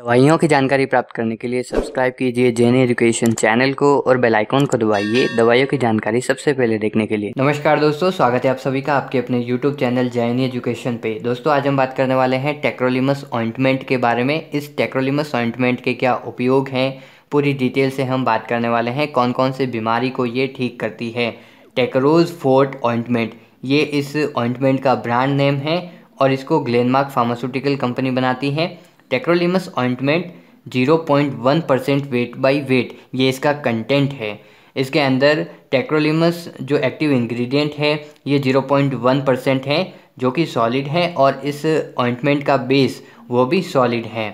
दवाइयों की जानकारी प्राप्त करने के लिए सब्सक्राइब कीजिए जेन एजुकेशन चैनल को और बेल आइकॉन को दबाइए दवाइयों की जानकारी सबसे पहले देखने के लिए नमस्कार दोस्तों स्वागत है आप सभी का आपके अपने यूट्यूब चैनल जैन एजुकेशन पे दोस्तों आज हम बात करने वाले हैं टेक्रोलिमस ऑइंटमेंट के बारे में इस टेक्रोलिमस ऑइंटमेंट के क्या उपयोग हैं पूरी डिटेल से हम बात करने वाले हैं कौन कौन से बीमारी को ये ठीक करती है टेक्रोज फोर्ट ऑइंटमेंट ये इस ऑइंटमेंट का ब्रांड नेम है और इसको ग्लेनमार्क फार्मास्यूटिकल कंपनी बनाती है tacrolimus ointment 0.1 percent weight by weight ये इसका कंटेंट है इसके अंदर टेक्रोलिमस जो एक्टिव इंग्रेडिएंट है ये 0.1 परसेंट है जो कि सॉलिड है और इस ऑइंटमेंट का बेस वो भी सॉलिड है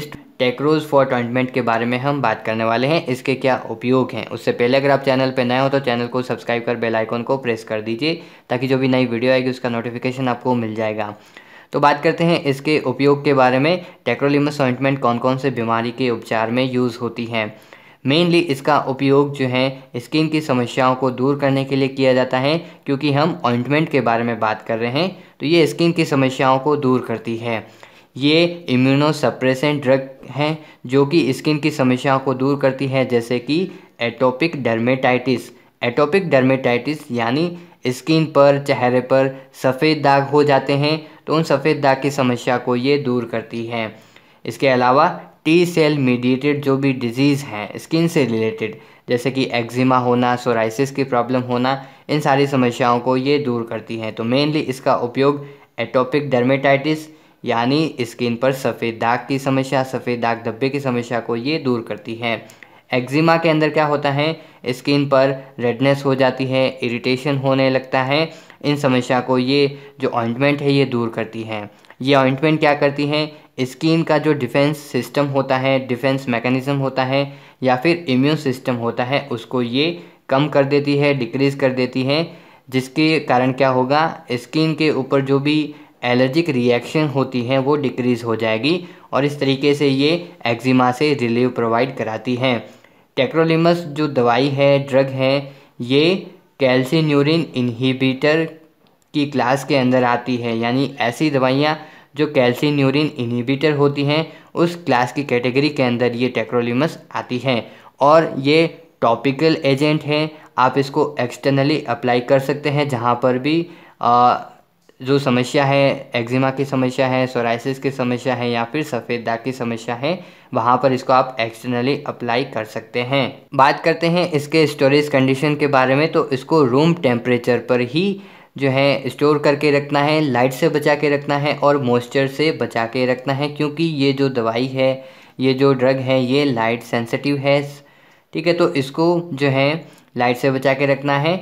इस टेक्रोज फॉर ऑइंटमेंट के बारे में हम बात करने वाले हैं इसके क्या उपयोग हैं उससे पहले अगर आप चैनल पर नए हो तो चैनल को सब्सक्राइब कर बेलाइकॉन को प्रेस कर दीजिए ताकि जो भी नई वीडियो आएगी उसका नोटिफिकेशन आपको मिल जाएगा तो बात करते हैं इसके उपयोग के बारे में टेक्रोलिमस ऑइंटमेंट कौन कौन से बीमारी के उपचार में यूज़ होती हैं मेनली इसका उपयोग जो है स्किन की समस्याओं को दूर करने के लिए किया जाता है क्योंकि हम ऑइंटमेंट के बारे में बात कर रहे हैं तो ये स्किन की समस्याओं को दूर करती है ये इम्यूनोसप्रेसेंट ड्रग हैं जो कि स्किन की समस्याओं को दूर करती है जैसे कि एटोपिक डर्मेटाइटिस एटोपिक डर्मेटाइटिस यानी स्किन पर चेहरे पर सफ़ेद दाग हो जाते हैं तो उन सफ़ेद दाग की समस्या को ये दूर करती है इसके अलावा टी सेल मीडिएटेड जो भी डिजीज़ हैं स्किन से रिलेटेड जैसे कि एक्जिमा होना सोराइसिस की प्रॉब्लम होना इन सारी समस्याओं को ये दूर करती हैं तो मेनली इसका उपयोग एटोपिक डर्मेटाइटिस यानी स्किन पर सफ़ेद दाग की समस्या सफ़ेद दाग धब्बे की समस्या को ये दूर करती है एक्जिमा के अंदर क्या होता है स्किन पर रेडनेस हो जाती है इरिटेशन होने लगता है इन समस्या को ये जो ऑइंटमेंट है ये दूर करती हैं ये ऑइंटमेंट क्या करती हैं स्किन का जो डिफेंस सिस्टम होता है डिफेंस मैकेनिज़्म होता है या फिर इम्यून सिस्टम होता है उसको ये कम कर देती है डिक्रीज़ कर देती है जिसके कारण क्या होगा स्किन के ऊपर जो भी एलर्जिक रिएक्शन होती हैं वो डिक्रीज़ हो जाएगी और इस तरीके से ये एक्जिमा से रिलीव प्रोवाइड कराती हैं टेक्रोलिमस जो दवाई है ड्रग है ये कैल्सिन्यूरिन इन्हीबिटर की क्लास के अंदर आती है यानी ऐसी दवाइयाँ जो कैल्सिन्यूरिन इन्हीबिटर होती हैं उस क्लास की कैटेगरी के अंदर ये टेक्रोलिमस आती हैं और ये टॉपिकल एजेंट है आप इसको एक्सटर्नली अप्लाई कर सकते हैं जहाँ पर भी आ, जो समस्या है एक्जिमा की समस्या है सोराइसिस की समस्या है या फिर सफ़ेद दाग की समस्या है वहाँ पर इसको आप एक्सटर्नली अप्लाई कर सकते हैं बात करते हैं इसके स्टोरेज कंडीशन के बारे में तो इसको रूम टेम्परेचर पर ही जो है स्टोर करके रखना है लाइट से बचा के रखना है और मॉइस्चर से बचा के रखना है क्योंकि ये जो दवाई है ये जो ड्रग है ये लाइट सेंसिटिव है ठीक है तो इसको जो है लाइट से बचा के रखना है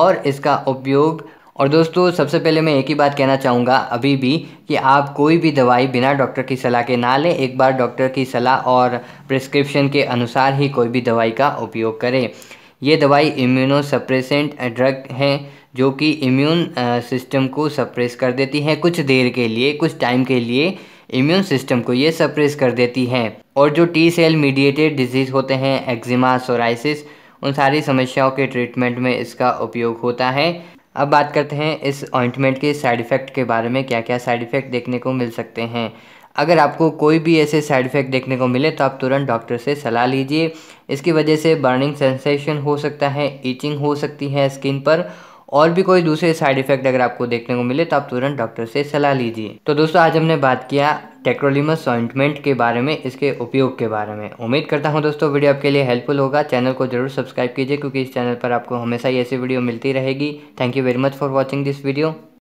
और इसका उपयोग और दोस्तों सबसे पहले मैं एक ही बात कहना चाहूँगा अभी भी कि आप कोई भी दवाई बिना डॉक्टर की सलाह के ना लें एक बार डॉक्टर की सलाह और प्रिस्क्रिप्शन के अनुसार ही कोई भी दवाई का उपयोग करें ये दवाई इम्यूनो सप्रेसेंट ड्रग हैं जो कि इम्यून सिस्टम को सप्रेस कर देती हैं कुछ देर के लिए कुछ टाइम के लिए इम्यून सिस्टम को ये सप्रेस कर देती हैं और जो टी सेल मीडिएटेड डिजीज़ होते हैं एक्जिमा सोराइसिस उन सारी समस्याओं के ट्रीटमेंट में इसका उपयोग होता है अब बात करते हैं इस ऑइंटमेंट के साइड इफ़ेक्ट के बारे में क्या क्या साइड इफ़ेक्ट देखने को मिल सकते हैं अगर आपको कोई भी ऐसे साइड इफ़ेक्ट देखने को मिले तो आप तुरंत डॉक्टर से सलाह लीजिए इसकी वजह से बर्निंग सेंसेशन हो सकता है ईचिंग हो सकती है स्किन पर और भी कोई दूसरे साइड इफेक्ट अगर आपको देखने को मिले तो आप तुरंत डॉक्टर से सलाह लीजिए तो दोस्तों आज हमने बात किया टेक्रोलिमस ऑइंटमेंट के बारे में इसके उपयोग के बारे में उम्मीद करता हूँ दोस्तों वीडियो आपके लिए हेल्पफुल होगा चैनल को जरूर सब्सक्राइब कीजिए क्योंकि इस चैनल पर आपको हमेशा ही ऐसी वीडियो मिलती रहेगी thank you very much for watching this video